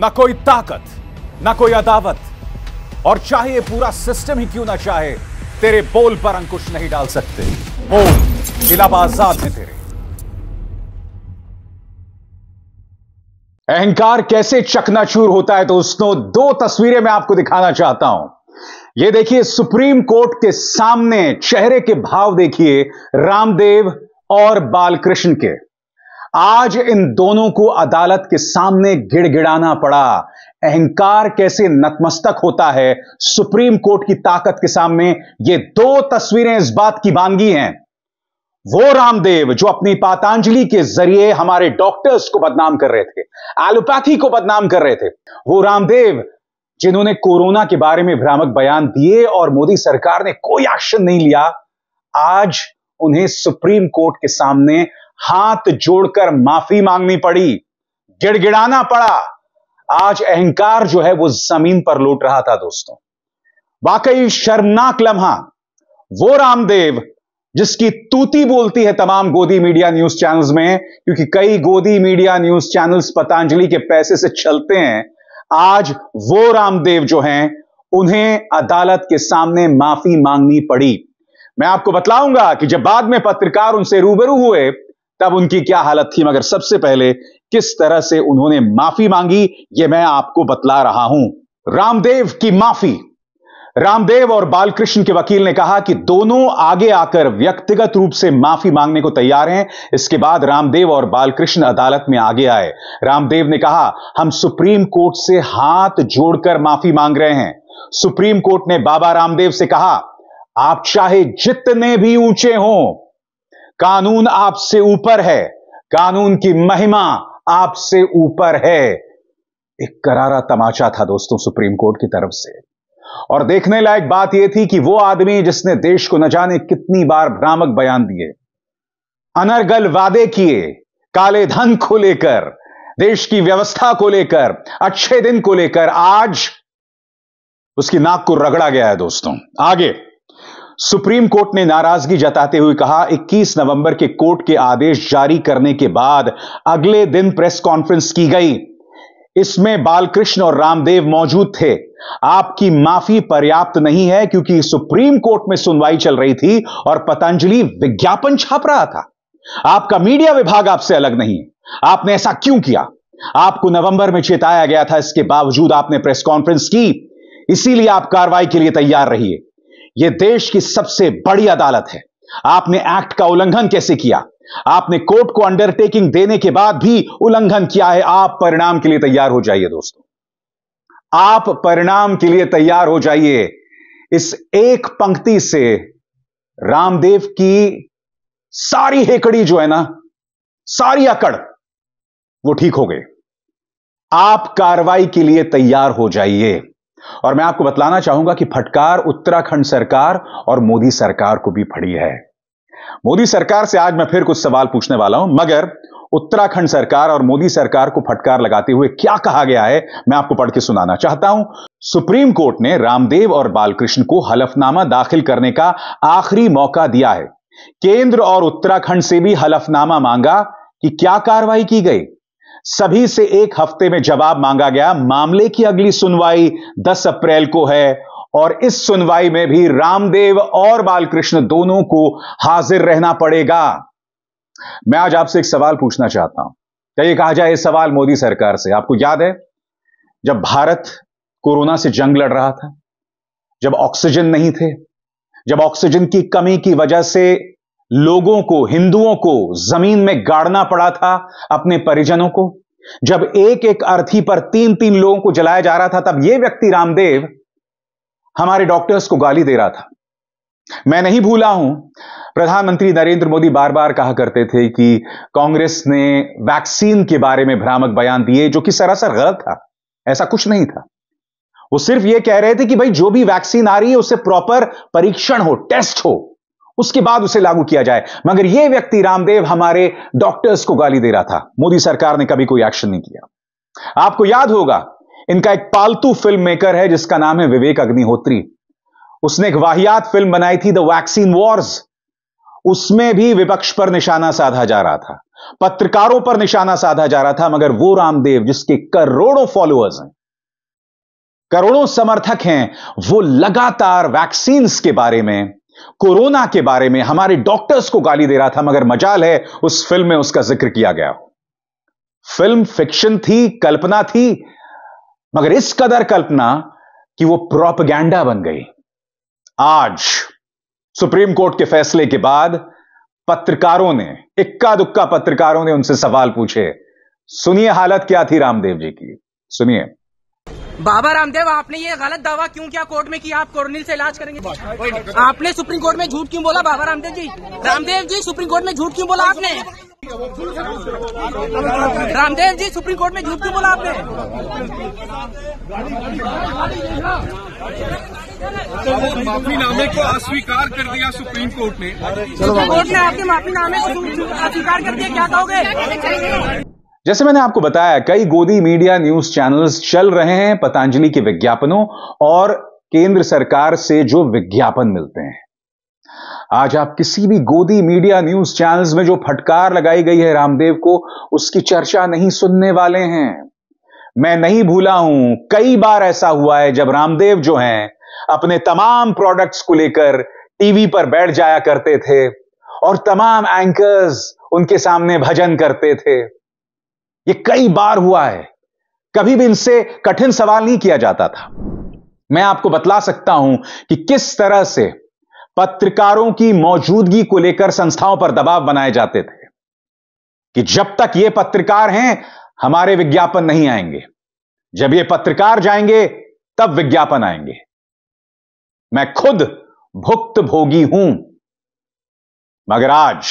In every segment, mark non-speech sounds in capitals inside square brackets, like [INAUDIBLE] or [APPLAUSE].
ना कोई ताकत ना कोई अदावत और चाहे पूरा सिस्टम ही क्यों ना चाहे तेरे बोल पर अंकुश नहीं डाल सकते बोल इलाब आजाद है तेरे अहंकार कैसे चकनाचूर होता है तो उसको दो तस्वीरें मैं आपको दिखाना चाहता हूं ये देखिए सुप्रीम कोर्ट के सामने चेहरे के भाव देखिए रामदेव और बालकृष्ण के आज इन दोनों को अदालत के सामने गिड़गिड़ाना पड़ा अहंकार कैसे नतमस्तक होता है सुप्रीम कोर्ट की ताकत के सामने ये दो तस्वीरें इस बात की बानगी हैं वो रामदेव जो अपनी पातांजलि के जरिए हमारे डॉक्टर्स को बदनाम कर रहे थे एलोपैथी को बदनाम कर रहे थे वो रामदेव जिन्होंने कोरोना के बारे में भ्रामक बयान दिए और मोदी सरकार ने कोई एक्शन नहीं लिया आज उन्हें सुप्रीम कोर्ट के सामने हाथ जोड़कर माफी मांगनी पड़ी गिड़गिड़ाना पड़ा आज अहंकार जो है वो जमीन पर लूट रहा था दोस्तों वाकई शर्मनाक लम्हा वो रामदेव जिसकी तूती बोलती है तमाम गोदी मीडिया न्यूज चैनल्स में क्योंकि कई गोदी मीडिया न्यूज चैनल्स पतंजलि के पैसे से चलते हैं आज वो रामदेव जो हैं उन्हें अदालत के सामने माफी मांगनी पड़ी मैं आपको बतलाऊंगा कि जब बाद में पत्रकार उनसे रूबरू हुए तब उनकी क्या हालत थी मगर सबसे पहले किस तरह से उन्होंने माफी मांगी यह मैं आपको बतला रहा हूं रामदेव की माफी रामदेव और बालकृष्ण के वकील ने कहा कि दोनों आगे आकर व्यक्तिगत रूप से माफी मांगने को तैयार हैं इसके बाद रामदेव और बालकृष्ण अदालत में आगे आए रामदेव ने कहा हम सुप्रीम कोर्ट से हाथ जोड़कर माफी मांग रहे हैं सुप्रीम कोर्ट ने बाबा रामदेव से कहा आप चाहे जितने भी ऊंचे हों कानून आपसे ऊपर है कानून की महिमा आपसे ऊपर है एक करारा तमाचा था दोस्तों सुप्रीम कोर्ट की तरफ से और देखने लायक बात यह थी कि वो आदमी जिसने देश को न जाने कितनी बार भ्रामक बयान दिए अनर्गल वादे किए काले धन को लेकर देश की व्यवस्था को लेकर अच्छे दिन को लेकर आज उसकी नाक को रगड़ा गया है दोस्तों आगे सुप्रीम कोर्ट ने नाराजगी जताते हुए कहा 21 नवंबर के कोर्ट के आदेश जारी करने के बाद अगले दिन प्रेस कॉन्फ्रेंस की गई इसमें बालकृष्ण और रामदेव मौजूद थे आपकी माफी पर्याप्त नहीं है क्योंकि सुप्रीम कोर्ट में सुनवाई चल रही थी और पतंजलि विज्ञापन छाप रहा था आपका मीडिया विभाग आपसे अलग नहीं है आपने ऐसा क्यों किया आपको नवंबर में चेताया गया था इसके बावजूद आपने प्रेस कॉन्फ्रेंस की इसीलिए आप कार्रवाई के लिए तैयार रहिए यह देश की सबसे बड़ी अदालत है आपने एक्ट का उल्लंघन कैसे किया आपने कोर्ट को अंडरटेकिंग देने के बाद भी उल्लंघन किया है आप परिणाम के लिए तैयार हो जाइए दोस्तों आप परिणाम के लिए तैयार हो जाइए इस एक पंक्ति से रामदेव की सारी हेकड़ी जो है ना सारी अकड़ वो ठीक हो गए आप कार्रवाई के लिए तैयार हो जाइए और मैं आपको बतलाना चाहूंगा कि फटकार उत्तराखंड सरकार और मोदी सरकार को भी पड़ी है मोदी सरकार से आज मैं फिर कुछ सवाल पूछने वाला हूं मगर उत्तराखंड सरकार और मोदी सरकार को फटकार लगाते हुए क्या कहा गया है मैं आपको पढ़ के सुनाना चाहता हूं सुप्रीम कोर्ट ने रामदेव और बालकृष्ण को हलफनामा दाखिल करने का आखिरी मौका दिया है केंद्र और उत्तराखंड से भी हलफनामा मांगा कि क्या कार्रवाई की गई सभी से एक हफ्ते में जवाब मांगा गया मामले की अगली सुनवाई 10 अप्रैल को है और इस सुनवाई में भी रामदेव और बालकृष्ण दोनों को हाजिर रहना पड़ेगा मैं आज आपसे एक सवाल पूछना चाहता हूं क्या यह कहा जाए सवाल मोदी सरकार से आपको याद है जब भारत कोरोना से जंग लड़ रहा था जब ऑक्सीजन नहीं थे जब ऑक्सीजन की कमी की वजह से लोगों को हिंदुओं को जमीन में गाड़ना पड़ा था अपने परिजनों को जब एक एक अर्थी पर तीन तीन लोगों को जलाया जा रहा था तब यह व्यक्ति रामदेव हमारे डॉक्टर्स को गाली दे रहा था मैं नहीं भूला हूं प्रधानमंत्री नरेंद्र मोदी बार बार कहा करते थे कि कांग्रेस ने वैक्सीन के बारे में भ्रामक बयान दिए जो कि सरासर गलत था ऐसा कुछ नहीं था वो सिर्फ ये कह रहे थे कि भाई जो भी वैक्सीन आ रही है उसे प्रॉपर परीक्षण हो टेस्ट हो उसके बाद उसे लागू किया जाए मगर यह व्यक्ति रामदेव हमारे डॉक्टर्स को गाली दे रहा था मोदी सरकार ने कभी कोई एक्शन नहीं किया आपको याद होगा इनका एक पालतू फिल्म मेकर है जिसका नाम है विवेक अग्निहोत्री उसने एक वाहियात फिल्म बनाई थी द वैक्सीन वॉर्स उसमें भी विपक्ष पर निशाना साधा जा रहा था पत्रकारों पर निशाना साधा जा रहा था मगर वो रामदेव जिसके करोड़ों फॉलोअर्स हैं करोड़ों समर्थक हैं वो लगातार वैक्सीन के बारे में कोरोना के बारे में हमारे डॉक्टर्स को गाली दे रहा था मगर मजाल है उस फिल्म में उसका जिक्र किया गया फिल्म फिक्शन थी कल्पना थी मगर इस कदर कल्पना कि वो प्रोपगैंडा बन गई आज सुप्रीम कोर्ट के फैसले के बाद पत्रकारों ने इक्का दुक्का पत्रकारों ने उनसे सवाल पूछे सुनिए हालत क्या थी रामदेव जी की सुनिए बाबा रामदेव आपने ये गलत दावा क्यों किया कोर्ट में कि आप कोरोनिल से इलाज करेंगे आपने सुप्रीम कोर्ट में झूठ क्यों बोला बाबा रामदेव जी रामदेव जी सुप्रीम कोर्ट में झूठ क्यों बोला आपने रामदेव जी सुप्रीम कोर्ट में झूठ क्यों बोला आपने माफीनामे को अस्वीकार कर दिया सुप्रीम कोर्ट ने सुप्रीम कोर्ट ने आपके माफीनामे को अस्वीकार कर दिया क्या कहोगे जैसे मैंने आपको बताया कई गोदी मीडिया न्यूज चैनल्स चल रहे हैं पतंजलि के विज्ञापनों और केंद्र सरकार से जो विज्ञापन मिलते हैं आज आप किसी भी गोदी मीडिया न्यूज चैनल्स में जो फटकार लगाई गई है रामदेव को उसकी चर्चा नहीं सुनने वाले हैं मैं नहीं भूला हूं कई बार ऐसा हुआ है जब रामदेव जो हैं अपने तमाम प्रोडक्ट्स को लेकर टीवी पर बैठ जाया करते थे और तमाम एंकर्स उनके सामने भजन करते थे ये कई बार हुआ है कभी भी इनसे कठिन सवाल नहीं किया जाता था मैं आपको बतला सकता हूं कि किस तरह से पत्रकारों की मौजूदगी को लेकर संस्थाओं पर दबाव बनाए जाते थे कि जब तक ये पत्रकार हैं हमारे विज्ञापन नहीं आएंगे जब ये पत्रकार जाएंगे तब विज्ञापन आएंगे मैं खुद भुक्त भोगी हूं मगर आज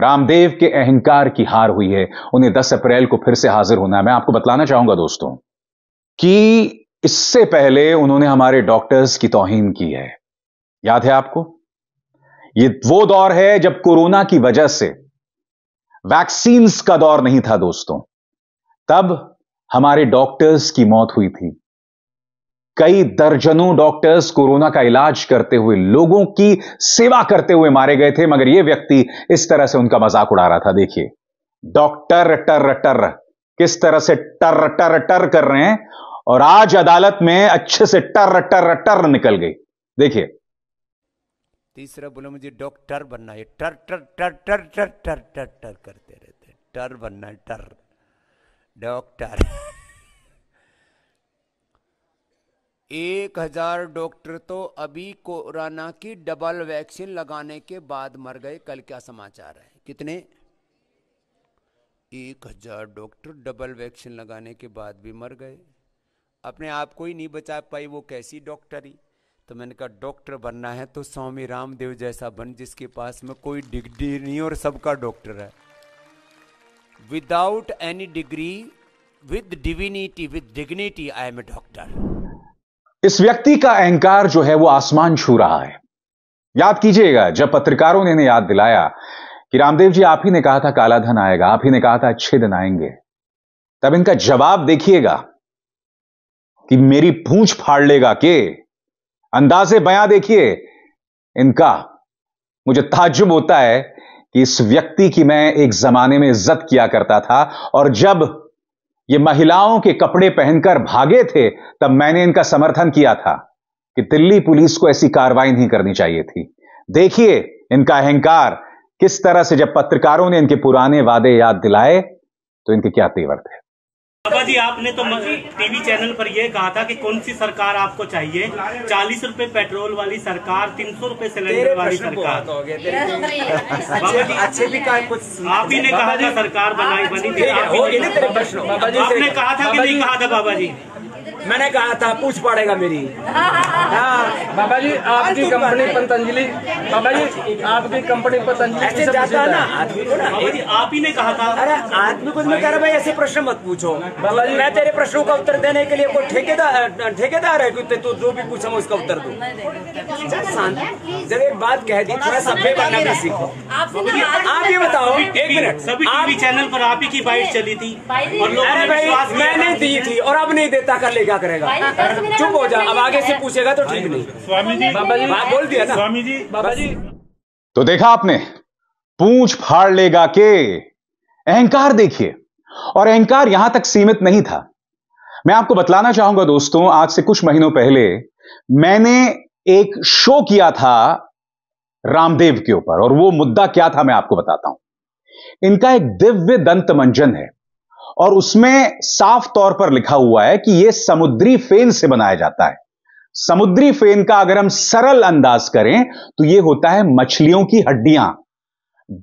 रामदेव के अहंकार की हार हुई है उन्हें 10 अप्रैल को फिर से हाजिर होना है मैं आपको बतलाना चाहूंगा दोस्तों कि इससे पहले उन्होंने हमारे डॉक्टर्स की तोहिन की है याद है आपको ये वो दौर है जब कोरोना की वजह से वैक्सीन्स का दौर नहीं था दोस्तों तब हमारे डॉक्टर्स की मौत हुई थी कई दर्जनों डॉक्टर्स कोरोना का इलाज करते हुए लोगों की सेवा करते हुए मारे गए थे मगर यह व्यक्ति इस तरह से उनका मजाक उड़ा रहा था देखिए डॉक्टर टर टर किस तरह से टर टर टर कर रहे हैं और आज अदालत में अच्छे से टर टर टर निकल गई देखिए तीसरा बोला मुझे डॉक्टर बनना है टर टर टर टर टर टर टर टर करते रहते टर बनना है टर डॉक्टर एक हजार डॉक्टर तो अभी कोरोना की डबल वैक्सीन लगाने के बाद मर गए कल क्या समाचार है कितने एक हजार डॉक्टर डबल वैक्सीन लगाने के बाद भी मर गए अपने आप को ही नहीं बचा पाई वो कैसी डॉक्टरी तो मैंने कहा डॉक्टर बनना है तो स्वामी रामदेव जैसा बन जिसके पास में कोई डिग्री नहीं और सबका डॉक्टर है without any degree with divinity with dignity I am a doctor इस व्यक्ति का अहंकार जो है वो आसमान छू रहा है याद कीजिएगा जब पत्रकारों ने याद दिलाया कि रामदेव जी आप ही ने कहा था काला धन आएगा आप ही ने कहा था अच्छे दिन आएंगे तब इनका जवाब देखिएगा कि मेरी पूंछ फाड़ लेगा के अंदाजे बया देखिए इनका मुझे ताज्जुब होता है कि इस व्यक्ति की मैं एक जमाने में इज्जत किया करता था और जब ये महिलाओं के कपड़े पहनकर भागे थे तब मैंने इनका समर्थन किया था कि दिल्ली पुलिस को ऐसी कार्रवाई नहीं करनी चाहिए थी देखिए इनका अहंकार किस तरह से जब पत्रकारों ने इनके पुराने वादे याद दिलाए तो इनके क्या तेवर थे बाबा जी आपने तो टीवी चैनल पर यह कहा था कि कौन सी सरकार आपको चाहिए चालीस रूपए पेट्रोल वाली सरकार तीन सौ रूपए सिलेंडर वाली सरकार [LAUGHS] अच्छा, अच्छे भी कहा कुछ आप ही ने कहा था सरकार बनाई बनी थी आपने कहा था कि नहीं कहा था बाबा जी मैंने कहा था पूछ पड़ेगा मेरी [LAUGHS] हाँ बाबा जी आपकी कंपनी पतंजलि बाबा जी आपकी कंपनी पतंजलि ऐसे जाता ना आदमी को ना यदि आप ही ने कहा था अरे आदमी को मैं कह रहा भाई ऐसे प्रश्न मत पूछो बाबा जी मैं तेरे प्रश्नों का उत्तर देने के लिए कोई ठेकेदार ठेकेदार है तू जो भी पूछा मैं उसका उत्तर दू जब एक बात कह दी थोड़ा सभ्य बनना भी सीखो आप ये बताओ एक मिनट सभी टीवी चैनल पर आप ही की बाइट चली थी और अरे भाई मैंने दी थी और अब नहीं देता कर ले क्या करेगा चुप हो जा अब आगे से पूछेगा तो ठीक नहीं स्वामी जी बाबा जी बोल दिया ना स्वामी जी बाबा जी तो देखा आपने पूछ फाड़ लेगा के अहंकार देखिए और अहंकार यहां तक सीमित नहीं था मैं आपको बतलाना चाहूंगा दोस्तों आज से कुछ महीनों पहले मैंने एक शो किया था रामदेव के ऊपर और वो मुद्दा क्या था मैं आपको बताता हूं इनका एक दिव्य दंत मंजन है और उसमें साफ तौर पर लिखा हुआ है कि यह समुद्री फेन से बनाया जाता है समुद्री फेन का अगर हम सरल अंदाज करें तो यह होता है मछलियों की हड्डियां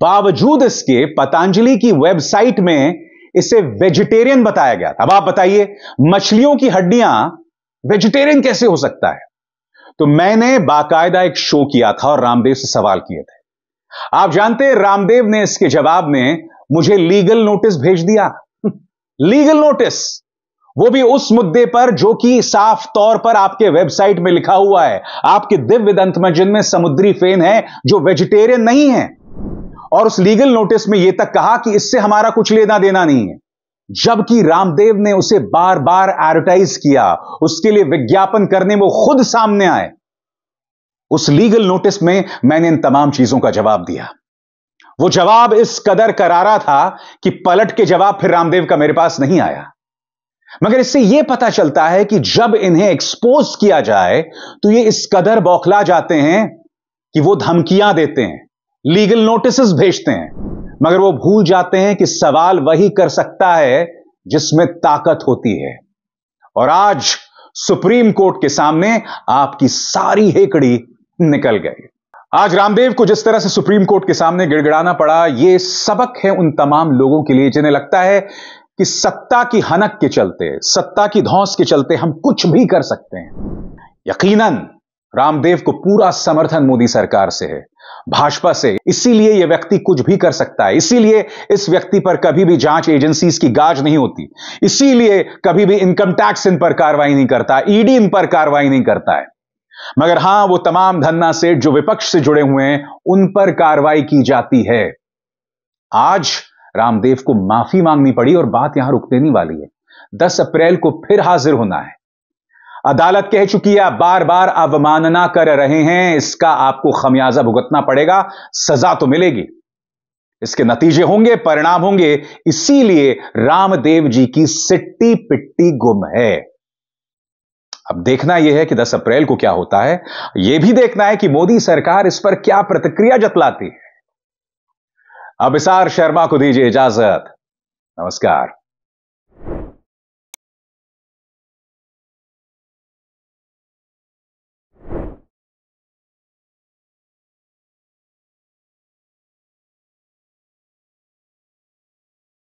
बावजूद इसके पतंजलि की वेबसाइट में इसे वेजिटेरियन बताया गया था अब आप बताइए मछलियों की हड्डियां वेजिटेरियन कैसे हो सकता है तो मैंने बाकायदा एक शो किया था और रामदेव से सवाल किए थे आप जानते हैं रामदेव ने इसके जवाब में मुझे लीगल नोटिस भेज दिया [LAUGHS] लीगल नोटिस वो भी उस मुद्दे पर जो कि साफ तौर पर आपके वेबसाइट में लिखा हुआ है आपके दिव्य दंत में जिनमें समुद्री फेन है जो वेजिटेरियन नहीं है और उस लीगल नोटिस में यह तक कहा कि इससे हमारा कुछ लेना देना नहीं है जबकि रामदेव ने उसे बार बार एडवर्टाइज किया उसके लिए विज्ञापन करने वो खुद सामने आए उस लीगल नोटिस में मैंने इन तमाम चीजों का जवाब दिया वो जवाब इस कदर करारा था कि पलट के जवाब फिर रामदेव का मेरे पास नहीं आया मगर इससे यह पता चलता है कि जब इन्हें एक्सपोज किया जाए तो ये इस कदर बौखला जाते हैं कि वो धमकियां देते हैं लीगल नोटिस भेजते हैं मगर वो भूल जाते हैं कि सवाल वही कर सकता है जिसमें ताकत होती है और आज सुप्रीम कोर्ट के सामने आपकी सारी हेकड़ी निकल गई आज रामदेव को जिस तरह से सुप्रीम कोर्ट के सामने गिड़गिड़ाना पड़ा यह सबक है उन तमाम लोगों के लिए जिन्हें लगता है कि सत्ता की हनक के चलते सत्ता की धौस के चलते हम कुछ भी कर सकते हैं यकीनन रामदेव को पूरा समर्थन मोदी सरकार से है भाजपा से इसीलिए यह व्यक्ति कुछ भी कर सकता है इसीलिए इस व्यक्ति पर कभी भी जांच एजेंसीज की गाज नहीं होती इसीलिए कभी भी इनकम टैक्स इन पर कार्रवाई नहीं करता ईडी इन पर कार्रवाई नहीं करता है मगर हां वो तमाम धन्ना सेठ जो विपक्ष से जुड़े हुए हैं उन पर कार्रवाई की जाती है आज रामदेव को माफी मांगनी पड़ी और बात यहां रुक नहीं वाली है 10 अप्रैल को फिर हाजिर होना है अदालत कह चुकी है आप बार बार अवमानना कर रहे हैं इसका आपको खमियाजा भुगतना पड़ेगा सजा तो मिलेगी इसके नतीजे होंगे परिणाम होंगे इसीलिए रामदेव जी की सिट्टी पिट्टी गुम है अब देखना यह है कि 10 अप्रैल को क्या होता है यह भी देखना है कि मोदी सरकार इस पर क्या प्रतिक्रिया जतलाती है अब इसार शर्मा को दीजिए इजाजत नमस्कार